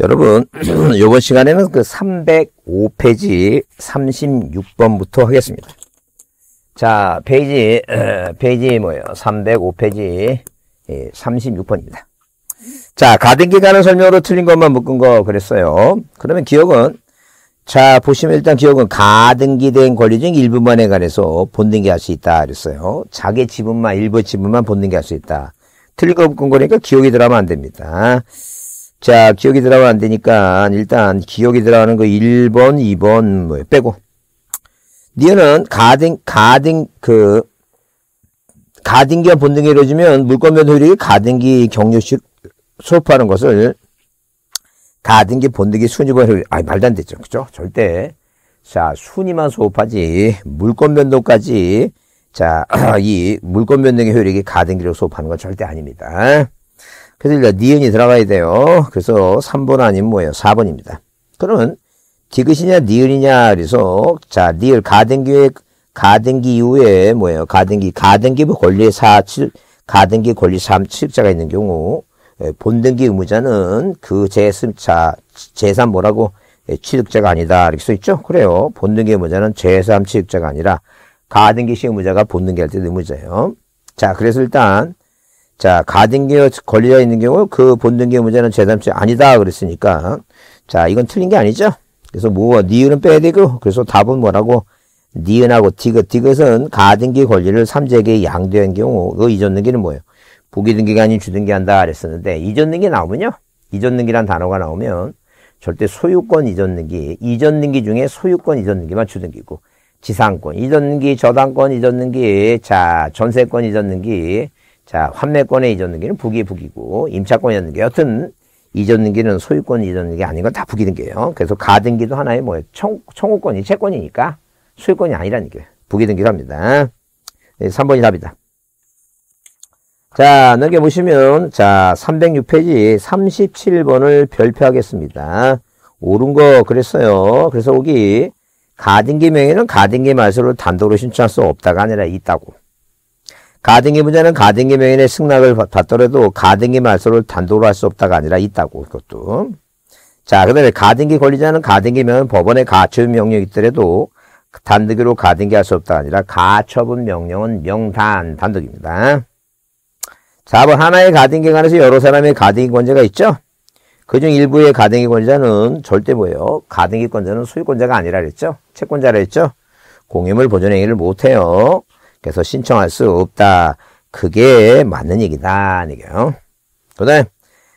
여러분 이번 시간에는 그 305페이지 36번부터 하겠습니다. 자 페이지 페이지 뭐예요? 305페이지 36번입니다. 예, 자 가등기간은 설명으로 틀린 것만 묶은 거 그랬어요. 그러면 기억은 자 보시면 일단 기억은 가등기된 권리 중 일부만에 관해서 본등기할 수 있다 그랬어요. 자기 지분만 일부 지분만 본등기할 수 있다. 틀린 거 묶은 거니까 기억이 들어가면 안 됩니다. 자, 기억이 들어가면 안 되니까 일단 기억이 들어가는 거 1번, 2번 뭐 빼고 니어는 가등, 가등 그 가등기와 본등이 이루어지면 물권변 효력이 가등기 경력식소업하는 것을 가등기 본등기 순위번 효력, 아 말도 안 되죠. 그죠? 절대. 자, 순위만 소업하지 물권변동까지 자, 이 물권변동의 효력이 가등기로 소업하는건 절대 아닙니다. 그래서 이제 니은이 들어가야 돼요. 그래서 3번 아니면 뭐예요? 4번입니다. 그러면 디귿이냐 니은이냐 그래서 자 니을 가등기의 가등기 이후에 뭐예요? 가등기 가등기부 뭐 권리 4, 7 가등기 권리 3 취득자가 있는 경우 예, 본등기 의무자는 그 재산 재산 뭐라고 취득자가 예, 아니다 이렇게 써 있죠? 그래요. 본등기 의무자는 재산 취득자가 아니라 가등기 시의무자가 본등기할 때 의무자예요. 자 그래서 일단 자, 가등기에 걸려 있는 경우 그 본등기 문제는 제3치 아니다 그랬으니까 자, 이건 틀린 게 아니죠. 그래서 뭐 니은은 빼야 되고 그래서 답은 뭐라고 니은하고 디귿, 디귿은 가등기 권리를 삼재에게 양도한 경우 그 이전 등기는 뭐예요? 부기등기가 아닌 주등기한다 그랬었는데 이전 등기 나오면요. 이전 등기란 단어가 나오면 절대 소유권 이전 등기, 이전 등기 중에 소유권 이전 등기만 주등기고 지상권 이전 등기, 저당권 이전 등기, 자 전세권 이전 등기 자, 환매권에 이전등기는 부기 부기고 임차권이 었는게 여튼 이전등기는 소유권 이전등기 아닌 건 다 부기등기예요. 그래서 가등기도 하나의 뭐예요? 청, 청구권이 채권이니까 소유권이 아니라는 게 부기등기로 합니다. 네, 3번이 답이다. 자, 넘겨보시면 자 306페이지 37번을 별표하겠습니다. 옳은 거 그랬어요. 그래서 여기 가등기 명의는 가등기 말소를 단독으로 신청할 수 없다가 아니라 있다고. 가등기 문제는 가등기 명인의 승낙을 받더라도 가등기 말소를 단독으로 할 수 없다가 아니라 있다고 그것도. 자, 그 다음에 가등기 권리자는 가등기 명은 법원의 가처분 명령이 있더라도 단독으로 가등기 할 수 없다가 아니라 가처분 명령은 명단, 단독입니다. 자, 번 뭐 하나의 가등기 관해서 여러 사람의 가등기 권자가 있죠? 그 중 일부의 가등기 권자는 절대 뭐예요? 가등기 권자는 소유권자가 아니라 그랬죠? 채권자라 했죠? 공유물 보존행위를 못해요. 그래서 신청할 수 없다. 그게 맞는 얘기다. 이게요. 그다음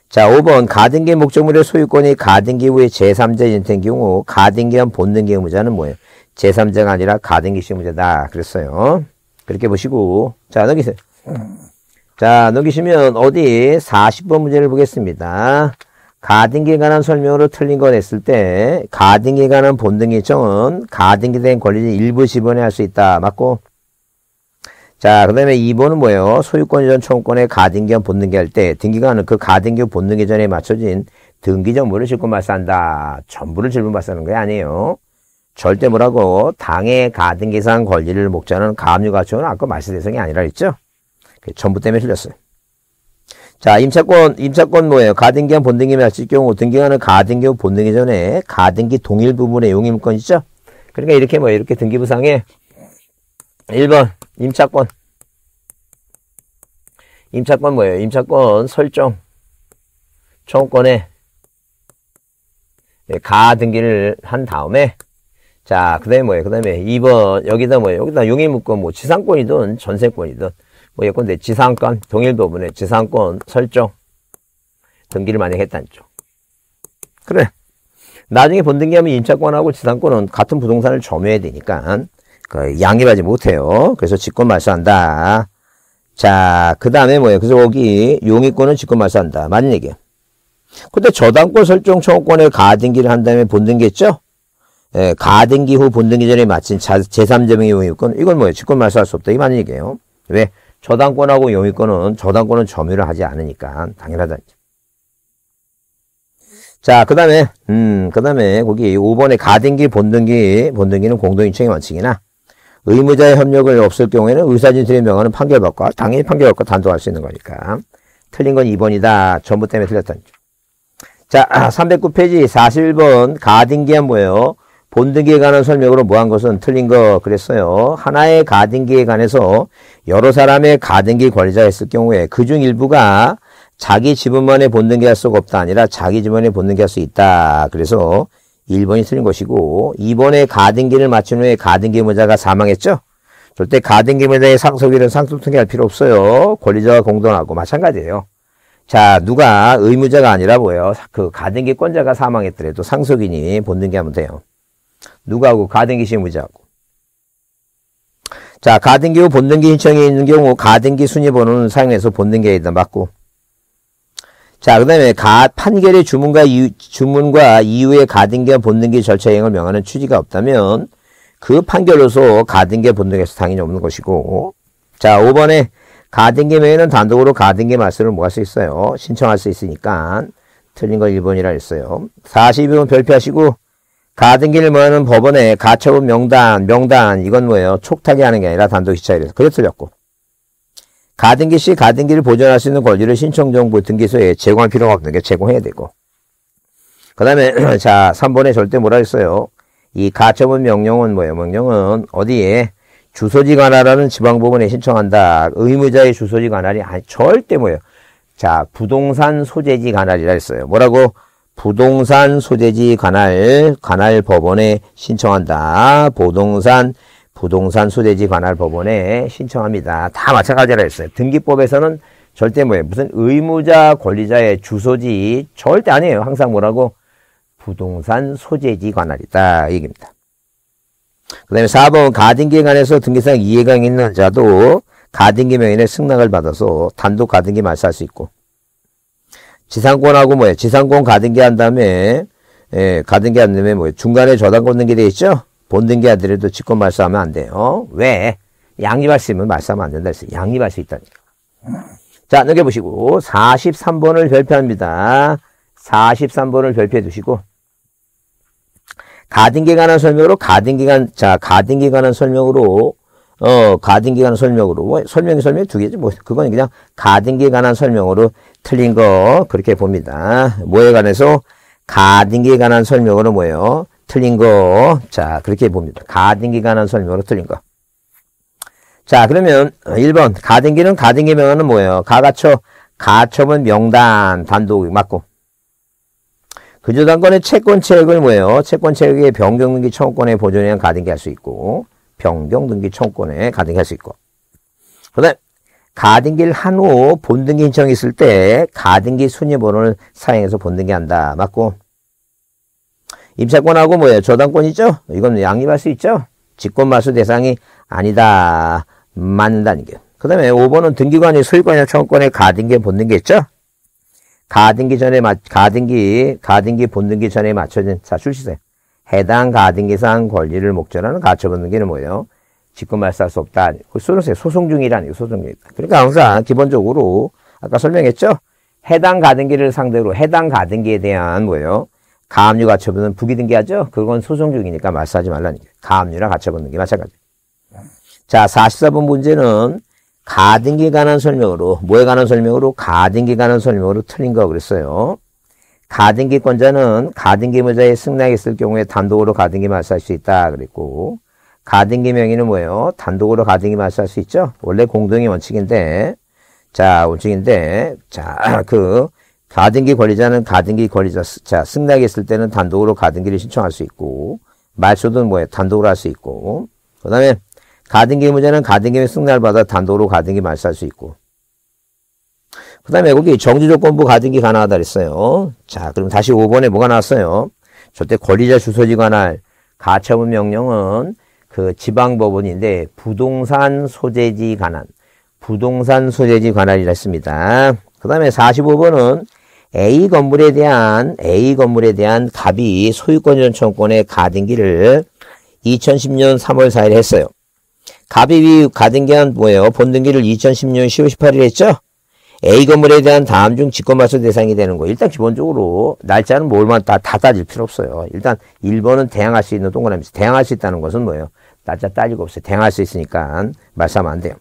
자, 5번 가등기 목적물의 소유권이 가등기 후에 제3자의 인 경우 가등기한 본등기 의무자는 뭐예요? 제3자가 아니라 가등기 의무자다. 그랬어요. 그렇게 보시고 자, 넘기세요. 자, 넘기시면 어디 40번 문제를 보겠습니다. 가등기에 관한 설명으로 틀린 건 했을 때 가등기에 관한 본등기 청은 가등기된 권리를 일부 지번에 할 수 있다. 맞고 자, 그 다음에 2번은 뭐예요? 소유권 이전 총권의 가등기와 본등기 할때 등기관은 그 가등기와 본등기 전에 맞춰진 등기 정보를 실권 발사한다. 전부를 질문 발사하는 게 아니에요. 절대 뭐라고 당의 가등기상 권리를 목전하는 가압류 가치는 아까 말세 대상이 아니라 했죠. 그 전부 때문에 틀렸어요. 자, 임차권, 임차권 뭐예요? 가등기와 본등기 맞출 경우 등기관은 가등기와 본등기 전에 가등기 동일 부분의 용임권이죠. 그러니까 이렇게 뭐 이렇게 등기부상에 1번 임차권 임차권 뭐예요? 임차권 설정 청구권에 네, 가 등기를 한 다음에 자, 그 다음에 뭐예요? 그 다음에 2번, 여기다 뭐예요? 여기다 용의무권, 뭐, 지상권이든 전세권이든, 뭐, 예컨대 지상권, 동일 부분에 지상권 설정, 등기를 만약 했다는 쪽. 그래. 나중에 본등기하면 임차권하고 지상권은 같은 부동산을 점유해야 되니까, 그 양립하지 못해요. 그래서 직권 말소한다. 자, 그 다음에 뭐예요? 그래서 거기 용의권은 직권 말소한다. 맞는 얘기예요. 근데 저당권 설정 청구권을 가등기를 한 다음에 본등기했죠? 예, 가등기 후 본등기 전에 마친 제3제명의 용의권, 이건 뭐예요? 직권 말소할 수 없다. 이 맞는 얘기예요. 왜? 저당권하고 용의권은, 저당권은 점유를 하지 않으니까 당연하다. 자, 그 다음에, 음, 그 다음에, 거기 5번에 가등기, 본등기, 본등기는 공동인청의 원칙이나, 의무자의 협력을 없을 경우에는 의사 진술의 명언은판결받고 당연히 판결받고 단독할 수 있는 거니까. 틀린 건 2번이다. 전부 때문에 틀렸던. 자, 309페이지 아, 41번 가등기한 뭐예요? 본등기에 관한 설명으로 뭐한 것은 틀린 거 그랬어요. 하나의 가등기에 관해서 여러 사람의 가등기 권리자가 있을 경우에 그 중 일부가 자기 지분만의 본등기할 수가 없다 아니라 자기 지분만의 본등기할 수 있다. 그래서 1번이 틀린 것이고 2번에 가등기를 맞춘 후에 가등기 모자가 사망했죠. 절대 가등기 모자의 상속일은 상속통계할 필요 없어요. 권리자와 공동하고 마찬가지예요. 자 누가 의무자가 아니라 뭐예요. 그 가등기권자가 사망했더라도 상속인이 본등기하면 돼요. 누가하고 가등기 신무자하고 자 가등기 후 본등기 신청이 있는 경우 가등기 순위번호는 사용해서 본등기에 맞고 자, 그 다음에 가, 판결의 주문과, 이유, 주문과 이후에 가등기와 본등기 절차행을 에 명하는 취지가 없다면 그 판결로서 가등기와 본등기에서 당연히 없는 것이고 자, 5번에 가등기 명에는 단독으로 가등기 말씀을 모할 수 있어요. 신청할 수 있으니까 틀린 거 1번이라 했어요. 42번 별표하시고 가등기를 모하는 법원에 가처분 명단, 명단 이건 뭐예요? 촉탁이 하는 게 아니라 단독 시차에 대해서. 그게 틀렸고. 가등기 시 가등기를 보존할 수 있는 권리를 신청정부 등기소에 제공할 필요가 없는 게 제공해야 되고. 그 다음에, 자, 3번에 절대 뭐라 했어요? 이 가처분 명령은 뭐예요? 명령은 어디에 주소지 관할하는 지방법원에 신청한다. 의무자의 주소지 관할이 아니, 절대 뭐예요? 자, 부동산 소재지 관할이라 했어요. 뭐라고? 부동산 소재지 관할, 관할 법원에 신청한다. 부동산 부동산 소재지 관할 법원에 신청합니다. 다 마찬가지라 했어요. 등기법에서는 절대 뭐예요? 무슨 의무자 권리자의 주소지 절대 아니에요. 항상 뭐라고? 부동산 소재지 관할이다. 얘기입니다. 그 다음에 4번 가등기에 관해서 등기상 이해관 있는 자도 가등기 명인의 승낙을 받아서 단독 가등기 말살수 있고 지상권하고 뭐예요? 지상권 가등기 한 다음에 예, 가등기 한 다음에 뭐예요? 중간에 저당권 등기 되어 있죠? 본등기 아들에도 직권 말소하면 안 돼요. 왜? 양립할수있으면 말싸하면안 된다 했어요. 양립할 수 있다니까. 자, 넘겨보시고 43번을 별표합니다. 43번을 별표해 두시고 가등기에 관한 설명으로 가등기 관한 자, 가등기에 관한 설명으로 어, 가등기에 관한 설명으로 뭐, 설명이 설명이 두 개지 뭐 그건 그냥 가등기에 관한 설명으로 틀린 거 그렇게 봅니다. 뭐에 관해서 가등기에 관한 설명으로 뭐예요? 틀린 거. 자, 그렇게 봅니다. 가등기 관한 설명으로 틀린 거. 자, 그러면 1번 가등기는 가등기 명언은 뭐예요? 가가처, 가처분 명단 단독 이 맞고 근저당권의 채권 체액을 뭐예요? 채권 체액의 변경 등기 청구권의 보존해야 가등기 할 수 있고 변경 등기 청구권에 가등기 할 수 있고 그 다음 가등기를 한 후 본등기 신청이 있을 때 가등기 순위번호를 사용해서 본등기 한다. 맞고 임차권하고 뭐예요? 저당권이죠? 이건 양립할 수 있죠? 직권마수 대상이 아니다. 맞는다는 게. 그 다음에 5번은 등기관이 소유권이나 청구권의 가등기에 본등기 있죠? 가등기 전에 맞, 가등기, 가등기 본등기 전에 맞춰진 자출시세 해당 가등기상 권리를 목전하는 가처분등기는 뭐예요? 직권 말수할 수 없다. 소송세 그 소송 중이라는 소송 중이다. 그러니까 항상 기본적으로 아까 설명했죠? 해당 가등기를 상대로 해당 가등기에 대한 뭐예요? 가압류 가처분은 부기등기하죠. 그건 소송 중이니까 말씀하지 말라는 게 가압류나 가처분 게 마찬가지. 자, 44번 문제는 가등기 관한 설명으로 뭐에 관한 설명으로 가등기 관한 설명으로 틀린 거 그랬어요. 가등기권자는 가등기무자에 승낙했을 경우에 단독으로 가등기 말소할 수 있다 그랬고 가등기 명의는 뭐예요? 단독으로 가등기 말소할 수 있죠. 원래 공동의 원칙인데 자 원칙인데 자그 가등기 권리자는 가등기 권리자 자 승낙이 있을 때는 단독으로 가등기를 신청할 수 있고 말소도 뭐예요? 단독으로 할 수 있고 그 다음에 가등기 문제는 가등기 승낙을 받아 단독으로 가등기 말소할 수 있고 그 다음에 거기 정지조건부 가등기 가능하다 그랬어요. 자 그럼 다시 5번에 뭐가 나왔어요? 저때 권리자 주소지 관할 가처분 명령은 그 지방법원인데 부동산 소재지 관한 부동산 소재지 관할이라 했습니다. 그 다음에 45번은 A 건물에 대한 A 건물에 대한 갑이 소유권 전청권의 가등기를 2010년 3월 4일 했어요. 갑이 가등기한 뭐예요? 본등기를 2010년 10월 18일 했죠? A 건물에 대한 다음 중직권말수 대상이 되는 거. 일단 기본적으로 날짜는 뭘만 다, 다 따질 필요 없어요. 일단 1번은 대항할 수 있는 동그라미. 대항할 수 있다는 것은 뭐예요? 날짜 따지고 없어요. 대항할 수 있으니까 말씀하면안 돼요.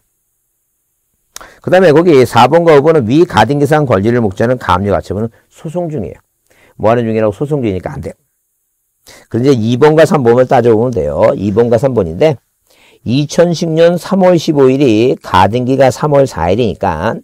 그 다음에 거기 4번과 5번은 위 가등기상 권리를 목재하는 가압류 가처분은 소송 중이에요. 뭐 하는 중이라고 소송 중이니까 안 돼요. 그런데 2번과 3번을 따져보면 돼요. 2번과 3번인데 2010년 3월 15일이 가등기가 3월 4일이니까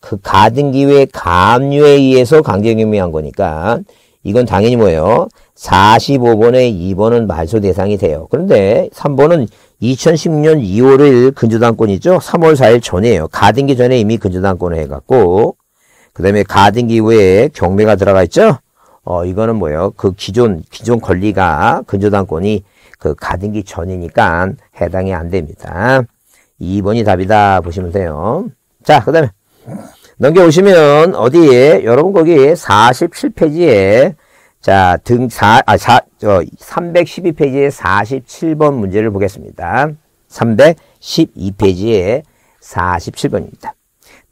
그 가등기의 가압에 의해서 강제경매한 거니까 이건 당연히 뭐예요? 45번에 2번은 말소 대상이 돼요. 그런데 3번은 2016년 2월 1일 근저당권이죠. 3월 4일 전이에요. 가등기 전에 이미 근저당권을 해갖고 그 다음에 가등기 후에 경매가 들어가 있죠. 어 이거는 뭐예요? 그 기존 기존 권리가 근저당권이 그 가등기 전이니까 해당이 안 됩니다. 2번이 답이다 보시면 돼요. 자, 그 다음에 넘겨오시면 어디에 여러분 거기 47페이지에 자, 등 4, 아, 4, 저 312페이지의 47번 문제를 보겠습니다. 312페이지의 47번입니다.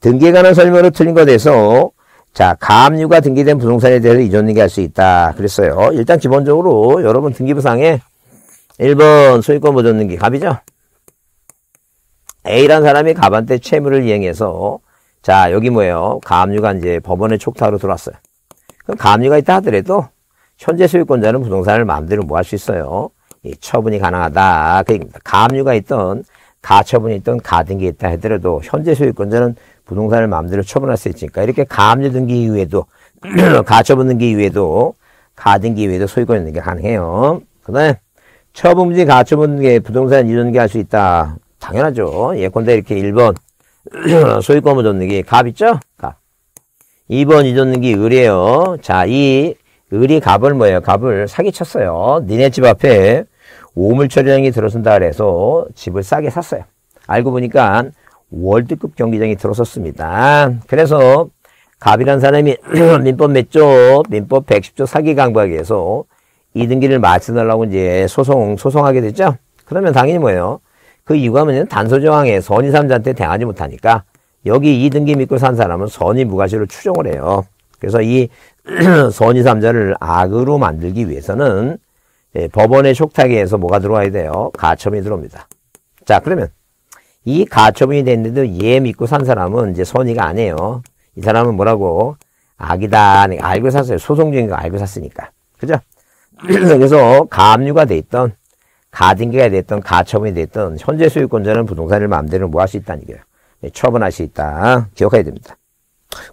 등기에 관한 설명으로 틀린 것에 대해서 자, 가압류가 등기된 부동산에 대해서 이전등기 할수 있다. 그랬어요. 일단 기본적으로 여러분 등기부상에 1번 소유권 보존등기 갑이죠. A란 사람이 갑한테 채무를 이행해서 자, 여기 뭐예요? 가압류가 이제 법원의 촉탁으로 들어왔어요. 그럼 가압류가 있다 하더라도 현재 소유권자는 부동산을 마음대로 뭐 할 수 있어요? 이 처분이 가능하다. 그러니까 가압류가 있던 가처분이 있던 가등기 있다 하더라도 현재 소유권자는 부동산을 마음대로 처분할 수 있으니까 이렇게 가압류 등기 이후에도 가처분 등기 이후에도 가등기 이후에도 소유권 있는 게 가능해요. 그다음 에처분 문제 가처분 등기 부동산 이전기 할 수 있다. 당연하죠. 예컨대 이렇게 1번 소유권 보존 등기 갑 있죠? 갑. 2번 이전 등기 의뢰요 자, 이 을이 갑을 뭐예요? 갑을 사기쳤어요. 니네 집 앞에 오물처리장이 들어선다 그래서 집을 싸게 샀어요. 알고 보니까 월드급 경기장이 들어섰습니다. 그래서 갑이란 사람이 민법 몇 조, 민법 110조 사기 강박에서 이등기를 마치달라고 이제 소송, 소송하게 됐죠? 그러면 당연히 뭐예요? 그 이유가 뭐냐면 단서조항에 선의삼자한테 대하지 못하니까 여기 이등기 믿고 산 사람은 선의 무가시로 추정을 해요. 그래서 이 선의삼자를 악으로 만들기 위해서는 예, 법원의 속탁에서 뭐가 들어와야 돼요? 가첨이 들어옵니다. 자 그러면 이 가첨이 됐는데도 얘 믿고 산 사람은 이제 선의가 아니에요. 이 사람은 뭐라고? 악이다. 알고 샀어요. 소송 중인 거 알고 샀으니까. 그죠? 그래서 가압류가 됐던 가등기가 됐던 가첨이 됐던 현재 소유권자는 부동산을 마음대로 뭐 할 수 있다는 얘기예요. 네, 처분할 수 있다. 기억해야 됩니다.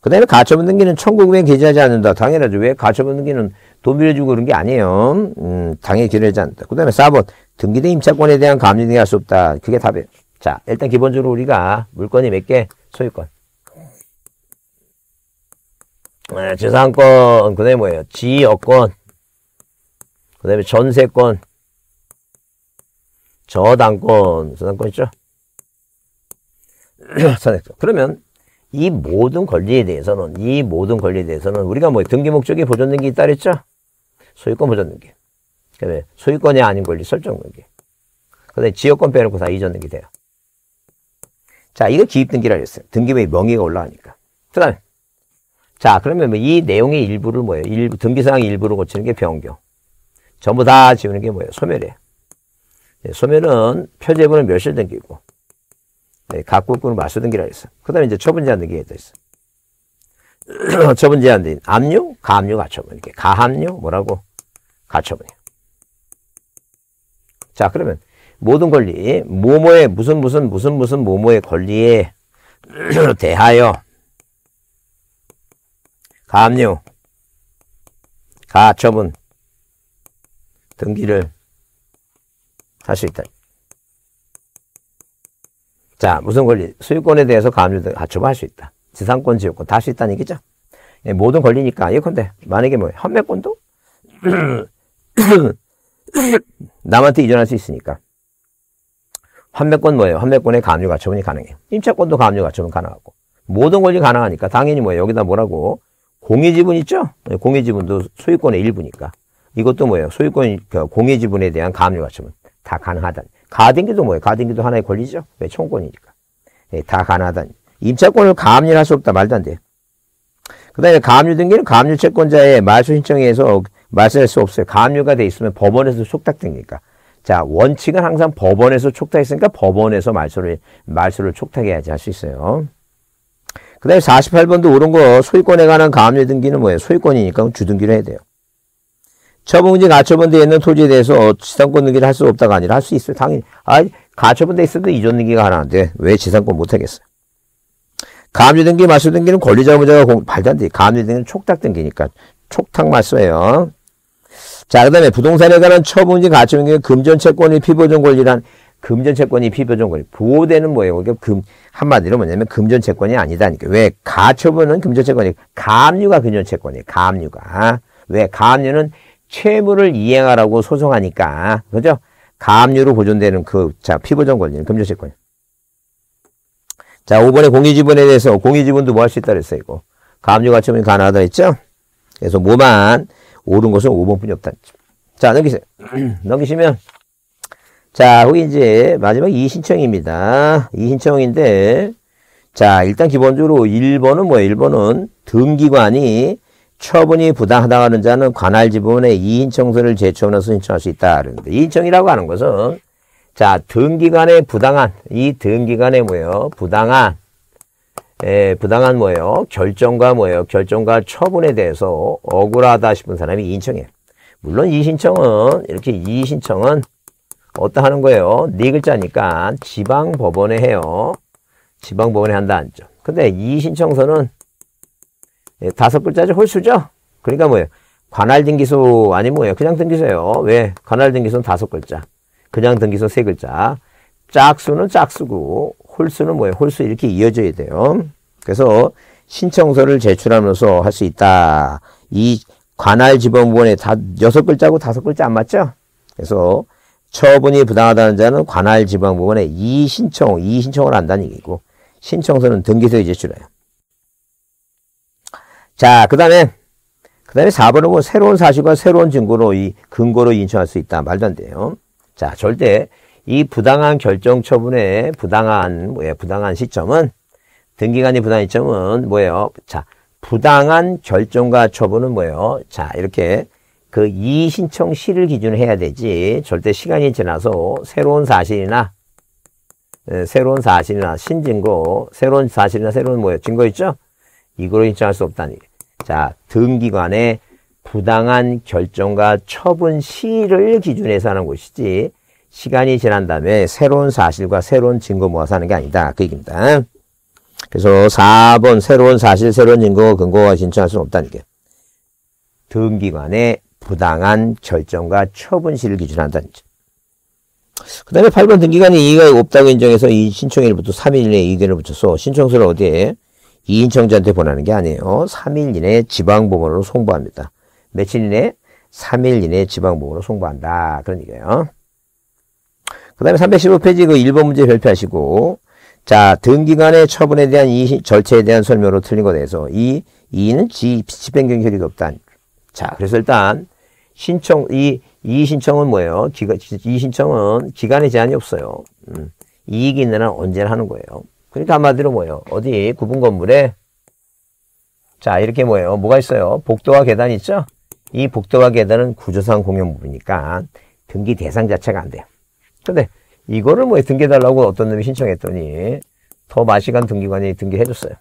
그 다음에 가처분 등기는 청구금에 기재하지 않는다. 당연하죠. 왜? 가처분 등기는 돈 빌려주고 그런 게 아니에요. 음, 당연히 기재하지 않는다. 그 다음에 4번. 등기된 임차권에 대한 감리 등이할 수 없다. 그게 답이에요. 자, 일단 기본적으로 우리가 물건이 몇 개? 소유권. 네, 재산권, 그 다음에 뭐예요? 지역권그 다음에 전세권, 저당권, 저당권 있죠? 전액권. 그러면 이 모든 권리에 대해서는 이 모든 권리에 대해서는 우리가 뭐 등기 목적이 보존등기 있다 그랬죠? 소유권 보존등기. 그다음에 소유권이 아닌 권리 설정등기. 그다음에 지역권 빼놓고 다 이전등기 돼요. 자, 이거 기입등기라 그랬어요. 등기부에 명의가 올라가니까. 그다음에 자, 그러면 뭐 이 내용의 일부를 뭐예요? 일부 등기사항 일부를 고치는 게 변경. 전부 다 지우는 게 뭐예요? 소멸이에요. 예, 소멸은 표제부는 멸실등기고 네, 각국군을 마수등기라 했어. 그 다음에 이제 처분 제한 등기가 있어 처분 제한 등 압류, 가압류, 가처분. 이렇게 가압류, 뭐라고? 가처분이야. 자, 그러면 모든 권리, 모모의 무슨 무슨 무슨 무슨 모모의 권리에 대하여 가압류, 가처분 등기를 할 수 있다. 자, 무슨 권리? 소유권에 대해서 가압류 를갖처분할 수 있다. 지상권, 지역권 다 할 수 있다는 얘기죠. 예, 모든 권리니까. 예컨대 만약에 뭐 현매권도 남한테 이전할 수 있으니까. 환매권 뭐예요? 환매권에 가압류 가처분이 가능해요. 임차권도 가압류 가처분 가능하고. 모든 권리 가능하니까 당연히 뭐예요? 여기다 뭐라고? 공유지분 있죠? 예, 공유지분도 소유권의 일부니까. 이것도 뭐예요? 소유권, 그 공유지분에 대한 가압류 가처분 다 가능하다. 가등기도 뭐예요? 가등기도 하나의 권리죠. 왜? 총권이니까 예, 다 가능하다. 임차권을 감압류할수 없다. 말도 안 돼요. 그 다음에 감압 등기는 감압 채권자의 말소 신청에 서 말소할 수 없어요. 감압가돼 있으면 법원에서 촉탁됩니까? 자, 원칙은 항상 법원에서 촉탁했으니까 법원에서 말소를, 말소를 촉탁해야지 할 수 있어요. 그 다음에 48번도 옳은 거 소유권에 관한 감압 등기는 뭐예요? 소유권이니까 주등기를 해야 돼요. 처분지 가처분되어 있는 토지에 대해서 지상권 등기를 할 수 없다가 아니라 할 수 있어요. 당연히. 아, 가처분되어 있어도 이전 등기가 하나인데 왜 지상권 못 하겠어요? 감유 등기, 말소 등기는 권리자 의무자가 공, 말도 안 돼. 감유 등기는 촉탁 등기니까 촉탁 말소예요. 자, 그 다음에 부동산에 관한 처분지 가처분기 금전채권이 피보존 권리란 금전채권이 피보존 권리. 보호되는 뭐예요? 그게 그러니까 금, 한마디로 뭐냐면 금전채권이 아니다니까. 왜? 가처분은 금전채권이, 감유가 금전채권이에요. 감유가. 왜? 감유는 채무를 이행하라고 소송하니까 그죠? 가압류로 보존되는 그자 피고전 권리는 금전채권. 자 5번의 공유지분에 대해서 공유지분도 뭐 할 수 있다 그랬어요 이거. 가압류 가처분이 가능하다 했죠? 그래서 뭐만 오른 것은 5번뿐이 없다. 자 넘기세요. 넘기시면 자 후기 이제 마지막 이신청입니다. 이신청인데 자 일단 기본적으로 1번은 뭐예요? 1번은 등기관이 처분이 부당하다는 고하 자는 관할지부분에 이인 청소를 제출하면서 신청할 수 있다. 그러는데 이인청이라고 하는 것은 자 등기간의 부당한 이 등기간의 뭐예요? 부당한 예, 부당한 뭐예요? 결정과 뭐예요? 결정과 처분에 대해서 억울하다 싶은 사람이 인청해 물론 이 신청은 이렇게 이 신청은 어떠 하는 거예요? 네 글자니까 지방법원에 해요. 지방법원에 한다 안죠. 근데 이 신청서는 예, 다섯 글자죠. 홀수죠. 그러니까 뭐예요? 관할 등기소 아니 뭐예요? 그냥 등기소예요. 왜? 관할 등기소는 다섯 글자. 그냥 등기소 세 글자. 짝수는 짝수고 홀수는 뭐예요? 홀수 이렇게 이어져야 돼요. 그래서 신청서를 제출하면서 할 수 있다. 이 관할 지방부원에다 여섯 글자고 다섯 글자 안 맞죠? 그래서 처분이 부당하다는 자는 관할 지방부원에이 신청, 이 신청을 한다는 얘기고 신청서는 등기소에 제출해요. 자, 그 다음에, 그 다음에 4번은 뭐 새로운 사실과 새로운 증거로 이 근거로 인정할 수 있다. 말도 안 돼요. 자, 절대 이 부당한 결정 처분의 부당한, 뭐예 부당한 시점은, 등기관이 부당한 시점은 뭐예요? 자, 부당한 결정과 처분은 뭐예요? 자, 이렇게 그 이의신청 시를 기준으로 해야 되지 절대 시간이 지나서 새로운 사실이나 예, 새로운 사실이나 신증거, 새로운 사실이나 새로운 뭐 증거 있죠? 이걸로 인정할 수 없다니. 자, 등기관의 부당한 결정과 처분 시를 기준해서 하는 것이지 시간이 지난 다음에 새로운 사실과 새로운 증거 모아서 하는 게 아니다. 그 얘기입니다. 그래서 4번 새로운 사실, 새로운 증거, 근거가 신청할 수는 없다는 게 등기관의 부당한 결정과 처분 시를 기준한다는 점. 그 다음에 8번 등기관이 이의가 없다고 인정해서 이 신청일부터 3일 내에 의견을 붙여서 신청서를 어디에? 이인청자한테 보내는 게 아니에요. 3일 이내에 지방보험으로 송부합니다. 며칠 이내에? 3일 이내에 지방보험으로 송부한다. 그런 얘기예요. 그 다음에 315페이지 그 1번 문제 별표하시고 자, 등기관의 처분에 대한 이 절차에 대한 설명으로 틀린 것에 대해서 이 이는 지, 집행경 효력이 없다. 자, 그래서 일단 신청, 이, 이 신청은 뭐예요? 기가, 이 신청은 기간에 제한이 없어요. 음, 이익이 있느라 언제나 하는 거예요. 그러니까 한마디로 뭐예요? 어디 구분 건물에 자 이렇게 뭐예요? 뭐가 있어요? 복도와 계단 있죠? 이 복도와 계단은 구조상 공용부니까 등기 대상 자체가 안 돼요. 근데 이거를 뭐 등기해달라고 어떤 놈이 신청했더니 더 마시간 등기관이 등기해줬어요.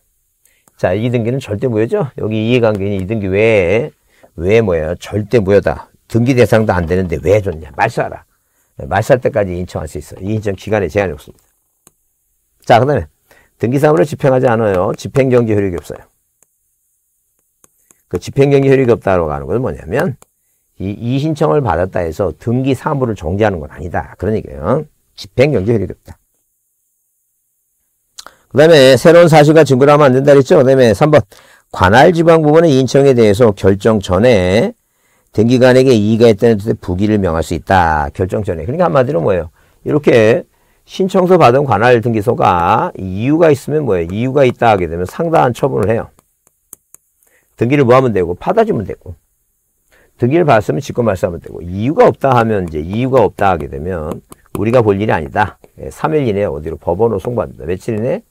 자, 이 등기는 절대 무효죠? 여기 이해관계인이 이 등기 왜, 왜 뭐예요? 절대 무효다. 등기 대상도 안 되는데 왜 줬냐? 말살아. 말살 때까지 인정할 수 있어요. 이 인정 기간에 제한이 없습니다. 자, 그 다음에 등기사무를 집행하지 않아요. 집행경기 효력이 없어요. 그 집행경기 효력이 없다고 하는 것은 뭐냐면 이, 이 신청을 받았다 해서 등기사무를 정지하는 건 아니다. 그런 얘기예요. 집행경기 효력이 없다. 그 다음에 새로운 사실과 증거를 하면 안 된다 그랬죠. 그 다음에 3번 관할 지방 부분의 인청에 대해서 결정 전에 등기관에게 이의가 있다는 뜻의 부기를 명할 수 있다. 결정 전에. 그러니까 한마디로 뭐예요? 이렇게 신청서 받은 관할 등기소가 이유가 있으면 뭐예요? 이유가 있다 하게 되면 상당한 처분을 해요. 등기를 뭐 하면 되고? 받아주면 되고. 등기를 받았으면 직권 발사하면 되고. 이유가 없다 하면 이제 이유가 없다 하게 되면 우리가 볼 일이 아니다. 3일 예, 이내 에 어디로 법원으로 송부합니다. 며칠 이내?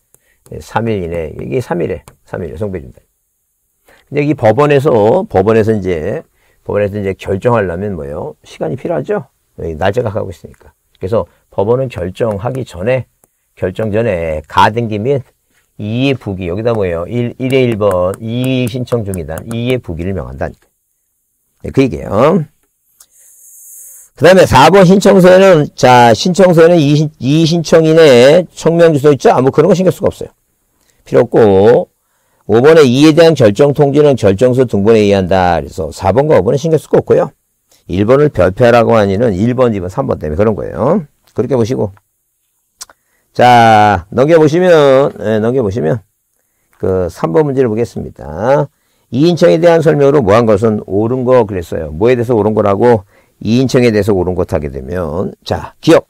3일 예, 이내. 이게 3일에, 3일에 송부해준다. 근데 이 법원에서, 법원에서 이제, 법원에서 이제 결정하려면 뭐예요? 시간이 필요하죠? 예, 날짜가 가고 있으니까. 그래서 법원은 결정하기 전에 결정 전에 가등기 및 이의 부기 여기다 뭐예요? 1, 1의 1번 이 신청 중이다. 이의 부기를 명한다. 네, 그 얘기예요. 그 다음에 4번 신청서에는 자 신청서에는 이, 의 신청인의 성명 주소 있죠? 아무 뭐 그런 거 신경 쓸 수가 없어요. 필요 없고 5번에 이에 대한 결정 통지는 결정서 등본에 의한다. 그래서 4번과 5번은 신경 쓸거 없고요. 1번을 별표라고 하니는 1번, 2번, 3번 때문에 그런 거예요. 그렇게 보시고. 자, 넘겨보시면, 네, 넘겨보시면, 그 3번 문제를 보겠습니다. 이인청에 대한 설명으로 뭐 한 것은 옳은 거 그랬어요. 뭐에 대해서 옳은 거라고? 이인청에 대해서 옳은 것 하게 되면, 자, 기억.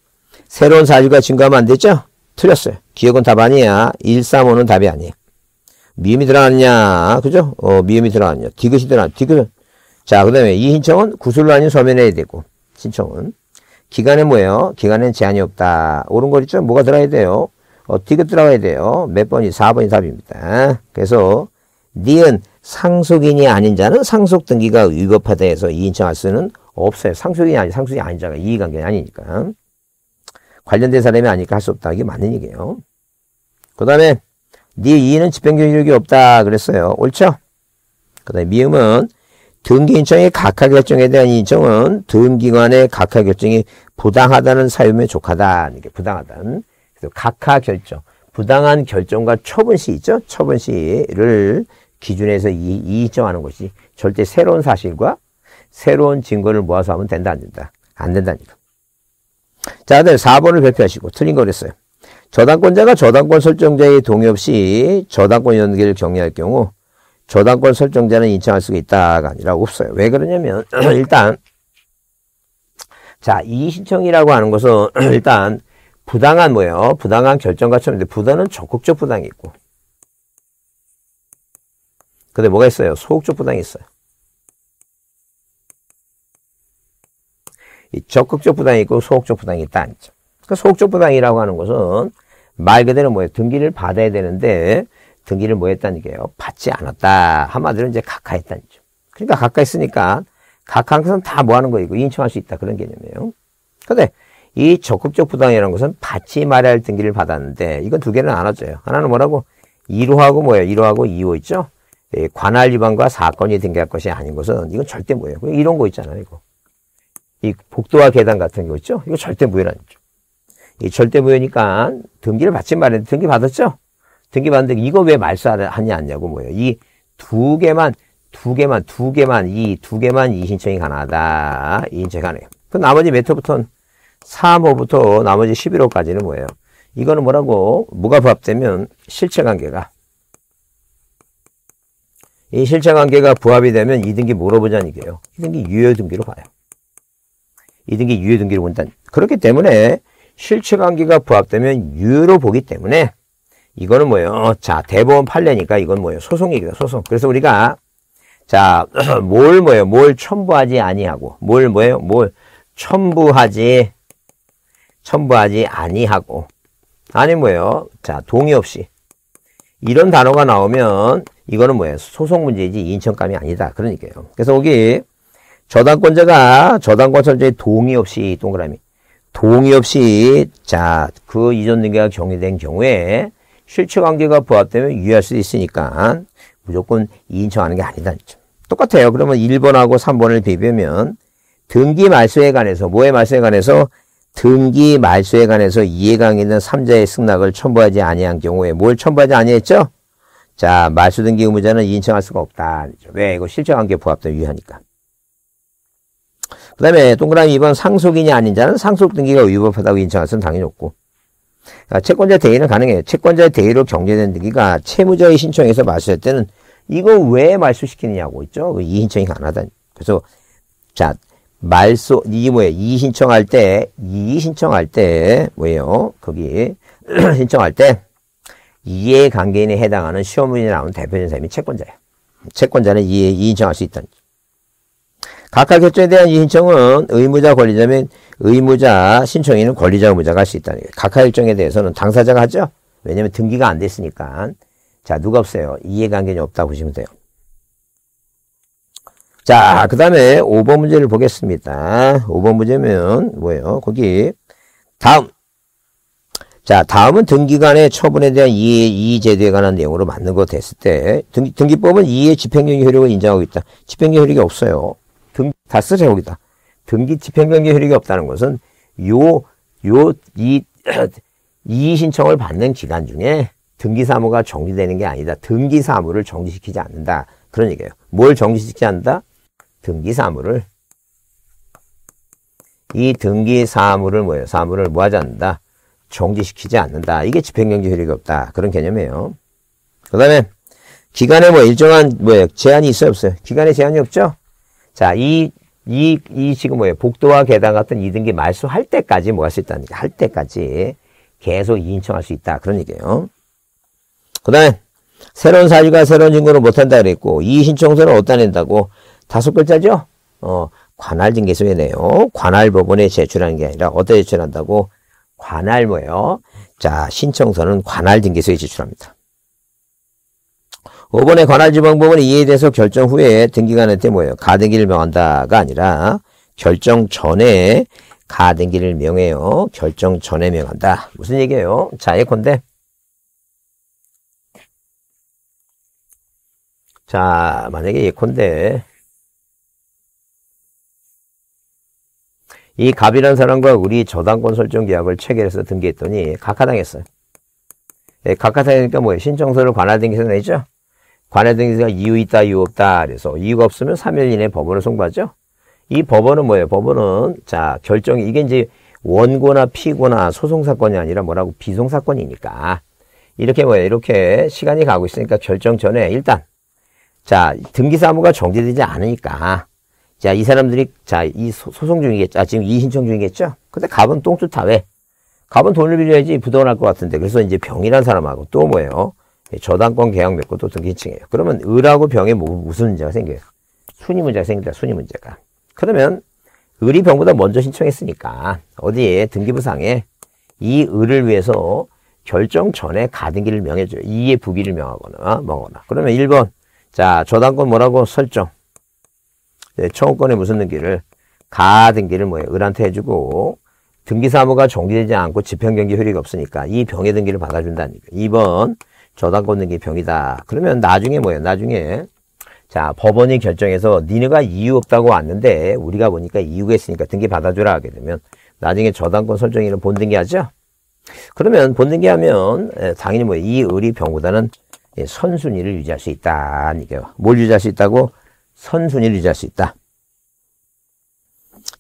새로운 사주가 증가하면 안 됐죠? 틀렸어요. 기억은 답 아니야. 1, 3, 5는 답이 아니에요. 미음이 들어갔냐, 그죠? 어, 미음이 들어갔냐. 디귿이 들어갔냐, 디귿. 자, 그 다음에 이인청은 구슬로 아닌 서면에 해야 되고, 신청은. 기간에 뭐예요? 기간에는 제한이 없다. 옳은 거 있죠? 뭐가 들어야 돼요? 어떻게 들어가야 돼요? 몇 번이? 4번이 답입니다. 그래서 니은 상속인이 아닌 자는 상속 등기가 위법하다 해서 이인칭할 수는 없어요. 상속인이 아니 상속인이 아닌 자가 이해관계는 아니니까. 관련된 사람이 아니니까 할 수 없다. 이게 맞는 얘기예요. 그 다음에 니 이의는 집행경력이 없다 그랬어요. 옳죠? 그 다음에 미음은 등기인청의 각하결정에 대한 인정은 등기관의 각하결정이 부당하다는 사유면 족하다. 이게 부당하다는. 그래서 각하결정. 부당한 결정과 처분 시 있죠? 처분 시를 기준에서 이, 이 정하는 것이 절대 새로운 사실과 새로운 증거를 모아서 하면 된다, 안 된다? 안 된다니까. 자, 다들 4번을 발표하시고 틀린 거 그랬어요. 저당권자가 저당권 설정자의 동의 없이 저당권 연계를 경리할 경우 저당권 설정자는 인정할 수가 있다가 아니라 없어요. 왜 그러냐면 일단 자 이의신청이라고 하는 것은 일단 부당한 뭐예요? 부당한 결정 과처분인데 부당은 적극적 부당이 있고 근데 뭐가 있어요? 소극적 부당이 있어요. 이 적극적 부당이 있고 소극적 부당이 있다 아니죠. 그 소극적 부당이라고 하는 것은 말 그대로 뭐예요? 등기를 받아야 되는데 등기를 뭐 했다는 게요? 받지 않았다. 한마디로 이제 각하했다는 거죠. 그러니까 각하했으니까 각하한 것은 다 뭐 하는 거이고 인정할 수 있다. 그런 개념이에요. 근데 이 적극적 부당이라는 것은 받지 말아야 할 등기를 받았는데 이건 두 개는 안눠져요 하나는 뭐라고? 1호하고 뭐예요? 1호하고 2호 있죠? 예, 관할 위반과 사건이 등기할 것이 아닌 것은 이건 절대 뭐예요? 이런 거 있잖아요. 이거. 이 복도와 계단 같은 거 있죠? 이거 절대 무효라는 거죠. 이 절대 무효니까 등기를 받지 말아야 등기 받았죠? 등기 반등 이거 왜 말소하냐 안냐고 뭐예요. 이 두 개만 두 개만 두 개만 이 두 개만 이 신청이 가능하다. 이 신청이 가능해요. 그 나머지 몇호부터는 3호부터 나머지 11호까지는 뭐예요? 이거는 뭐라고? 무가 부합되면 실체관계가 이 실체관계가 부합이 되면 이등기 물어보자는 얘기예요. 이등기 유효등기로 봐요. 이등기 유효등기로 본다. 그렇기 때문에 실체관계가 부합되면 유효로 보기 때문에 이거는 뭐예요? 자, 대법원 판례니까 이건 뭐예요? 소송이기다 소송. 그래서 우리가 자, 뭘 뭐예요? 뭘 첨부하지 아니하고. 뭘 뭐예요? 뭘 첨부하지 첨부하지 아니하고. 아니 뭐예요? 자, 동의 없이. 이런 단어가 나오면 이거는 뭐예요? 소송 문제이지 인천감이 아니다. 그러니까요. 그래서 여기 저당권자가 저당권자의 동의 없이 동그라미 동의 없이 자그 이전 등기가 경위된 경우에 실체 관계가 부합되면 유의할 수 있으니까 무조건 인정하는게 아니다. 똑같아요. 그러면 1번하고 3번을 비비면 등기 말소에 관해서 모의 말소에 관해서 등기 말소에 관해서 이해강 있는 3자의 승낙을 첨부하지 아니한 경우에 뭘 첨부하지 아니했죠? 자, 말소 등기 의무자는 인정할 수가 없다. 그렇죠. 왜? 이거 실체관계 부합된 위하니까. 그 다음에 동그라미 2번 상속인이 아닌 자는 상속 등기가 위법하다고 인정할 수는 당연히 없고 그러니까 채권자 대의는 가능해요. 채권자의 대의로 경제된 등기가 채무자의 신청에서 말소할 때는 이거 왜 말소시키느냐고 있죠. 그 이 신청이 가능하다. 그래서 자 말소 이게 뭐예요? 이 신청할 때 이 신청할 때 뭐예요? 거기 신청할 때 이해관계인에 해당하는 시험문이 나오는 대표적인 사람이 채권자예요. 채권자는 이해 이인정할 수 있다. 는 각각 협정에 대한 이 신청은 의무자 권리자 면 의무자 신청인은 권리자 의무자가 할 수 있다는 거예요. 각하 일정에 대해서는 당사자가 하죠. 왜냐면 등기가 안 됐으니까. 자, 누가 없어요? 이해관계는 없다고 보시면 돼요. 자, 그 다음에 5번 문제를 보겠습니다. 5번 문제면 뭐예요? 거기 다음. 자, 다음은 등기관의 처분에 대한 이해, 이의제도에 관한 내용으로 맞는 것 됐을 때 등기, 등기법은 이해 집행유예 효력을 인정하고 있다. 집행유예 효력이 없어요. 등, 다스 제목이다. 등기치 변경의 효력이 없다는 것은 요, 요, 이, 이의 신청을 받는 기간 중에 등기사무가 정지되는 게 아니다. 등기사무를 정지시키지 않는다. 그런 얘기예요. 뭘 정지시키지 않는다? 등기사무를. 이 등기사무를 뭐예요? 사무를 뭐 하지 않는다? 정지시키지 않는다. 이게 집행경제 효력이 없다. 그런 개념이에요. 그 다음에 기간에 뭐 일정한 뭐 제한이 있어요? 없어요? 기간에 제한이 없죠? 자, 이, 이, 이 지금 뭐예요? 복도와 계단 같은 이등기 말소할 때까지 뭐가수 있다는 게할 때까지 계속 인청할 수 있다. 그런 얘기예요. 그 다음에 새로운 사유가 새로운 증거를 못한다 그랬고 이 신청서는 어디다 낸다고? 다섯 글자죠? 어, 관할 징계소에 내요. 관할 법원에 제출하는 게 아니라 어디에 제출한다고? 관할 뭐예요? 자, 신청서는 관할 징계소에 제출합니다. 5번의 관할 지방법은 이에 대해서 결정 후에 등기관한테 뭐예요? 가등기를 명한다가 아니라 결정 전에 가등기를 명해요. 결정 전에 명한다. 무슨 얘기예요? 자, 예컨대. 자, 만약에 예컨대 이 갑이라는 사람과 우리 저당권 설정 계약을 체결해서 등기했더니 각하당했어요. 예, 각하당이니까 뭐예요? 신청서를 관할 등기해서 내죠? 관해 등기가 이유 있다, 이유 없다. 그래서 이유가 없으면 3일 이내 에 법원을 송부하죠. 이 법원은 뭐예요? 법원은 자 결정이 이게 이제 원고나 피고나 소송 사건이 아니라 뭐라고 비송 사건이니까 이렇게 뭐예요? 이렇게 시간이 가고 있으니까 결정 전에 일단 자 등기 사무가 정지되지 않으니까 자 이 사람들이 자 이 소송 중이겠죠? 아, 지금 이 신청 중이겠죠? 근데 갑은 똥줄타 왜? 갑은 돈을 빌려야지 부도날 것 같은데 그래서 이제 병이란 사람하고 또 뭐예요? 예, 저당권 계약맺고도등기인증이요 그러면 을하고 병에 무슨 문제가 생겨요? 순위 문제가 생긴다. 순위 문제가. 그러면 을이 병보다 먼저 신청했으니까 어디에 등기부상에 이 을을 위해서 결정 전에 가등기를 명해줘요. 이의 부기를 명하거나 뭐거나. 그러면 1번 자 저당권 뭐라고 설정. 네, 청구권에 무슨 등기를 가등기를 뭐예요? 을한테 해주고 등기사무가 정지되지 않고 집행경기 효력이 없으니까 이 병의 등기를 받아준다는 얘기예요. 2번 저당 걷는 게 병이다. 그러면 나중에 뭐예요? 나중에 자 법원이 결정해서 니네가 이유 없다고 왔는데 우리가 보니까 이유가 있으니까 등기 받아주라 하게 되면 나중에 저당권 설정일을 본등기하죠. 그러면 본등기하면 예, 당연히 뭐이 의리 병보다는 예, 선순위를 유지할 수 있다. 뭘 유지할 수 있다고? 선순위를 유지할 수 있다.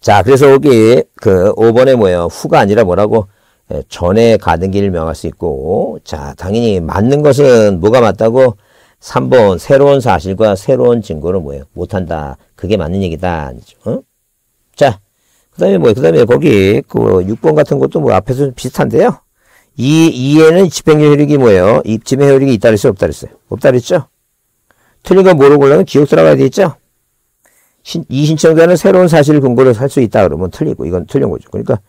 자, 그래서 여기 그 5번에 뭐예요? 후가 아니라 뭐라고? 예, 전에 가는 길을 명할 수 있고 자 당연히 맞는 것은 뭐가 맞다고 3번 새로운 사실과 새로운 증거는 뭐예요? 못한다. 그게 맞는 얘기다. 어? 자, 그 다음에 뭐그 예요 다음에 거기 그 6번 같은 것도 뭐 앞에서 비슷한데요. 이, 이에는 집행률 효력이 뭐예요? 집행 효력이 있다 그랬어요? 없다 그랬어요? 없다 그랬죠? 틀린 거 뭐로 골라면 기억 들어가야 되겠죠? 신, 이 신청자는 새로운 사실을 근거로 살수 있다 그러면 틀리고 이건 틀린 거죠. 그러니까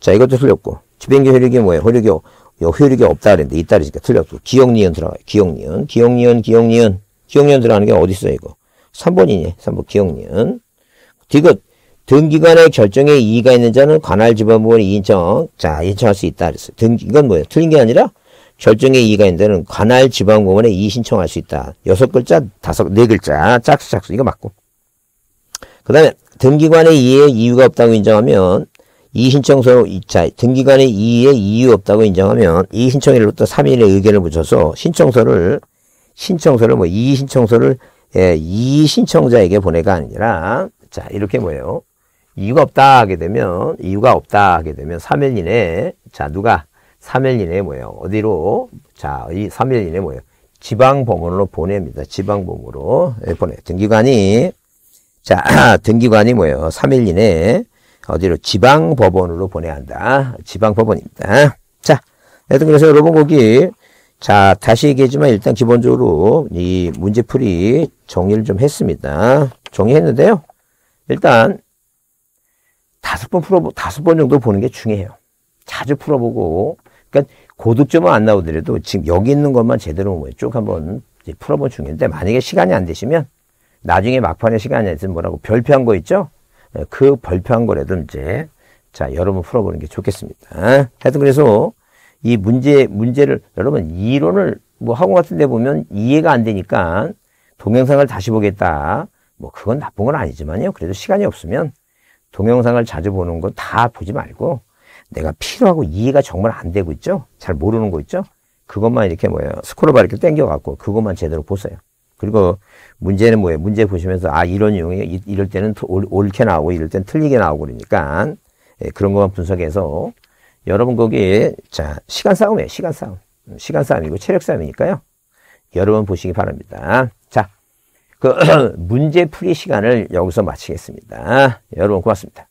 자, 이것도 틀렸고. 집행기 효력이 뭐예요? 효력이, 요 효력이 없다 그랬는데, 있다 그러니까 틀렸고. 기억니은 들어가요. 기억니은. 기억니은, 기억니은. 기억니은 들어가는 게어디있어요 이거? 3번이네. 3번, 기억니은. 디귿. 등기관의 결정에 이의가 있는 자는 관할 지방법원에 인청, 자, 인청할 수 있다 그랬어요. 등, 이건 뭐예요? 틀린 게 아니라 결정에 이의가 있는 자는 관할 지방공원에 이의 신청할 수 있다. 여섯 글자, 다섯, 네 글자, 짝수, 짝수, 이거 맞고. 그 다음에 등기관의 이의에 이유가 없다고 인정하면 이 신청서 자, 등기관의 이의에 이유 없다고 인정하면 이 신청일로부터 3일의 의견을 붙여서 신청서를 신청서를 뭐이 신청서를 예, 이 신청자에게 보내가 아니라 자 이렇게 뭐예요? 이유가 없다 하게 되면 이유가 없다 하게 되면 3일 이내 에자 누가 3일 이내 에 뭐예요? 어디로 자이 3일 이내 에 뭐예요? 지방법원으로 보냅니다. 지방법으로 예, 보내 등기관이 자 등기관이 뭐예요? 3일 이내 에 어디로 지방 법원으로 보내야 한다. 지방 법원입니다. 자, 여튼 그래서 여러분 거기 자 다시 얘기하지만 일단 기본적으로 이 문제풀이 정리를 좀 했습니다. 정리했는데요. 일단 다섯 번 풀어 다섯 번 정도 보는 게 중요해요. 자주 풀어보고 그러니까 고득점은 안 나오더라도 지금 여기 있는 것만 제대로 쭉 한번 풀어본 중인데 만약에 시간이 안 되시면 나중에 막판에 시간이 안 되면 뭐라고 별표한 거 있죠? 예, 그 발표한 거라든지 자 여러분 풀어보는 게 좋겠습니다. 하여튼 그래서 이 문제 문제를 여러분 이론을 뭐 학원 같은 데 보면 이해가 안 되니까 동영상을 다시 보겠다. 뭐 그건 나쁜 건 아니지만요. 그래도 시간이 없으면 동영상을 자주 보는 건 다 보지 말고 내가 필요하고 이해가 정말 안 되고 있죠? 잘 모르는 거 있죠? 그것만 이렇게 뭐예요? 스크롤바 이렇게 당겨갖고 그것만 제대로 보세요. 그리고 문제는 뭐예요? 문제 보시면서 아 이런 유형이 이럴 때는 옳게 나오고 이럴 때는 틀리게 나오고 그러니까 예, 그런 것만 분석해서 여러분 거기에 자 시간 싸움이에요. 시간 싸움. 음, 시간 싸움이고 체력 싸움이니까요. 여러분 보시기 바랍니다. 자, 그 문제 풀이 시간을 여기서 마치겠습니다. 여러분 고맙습니다.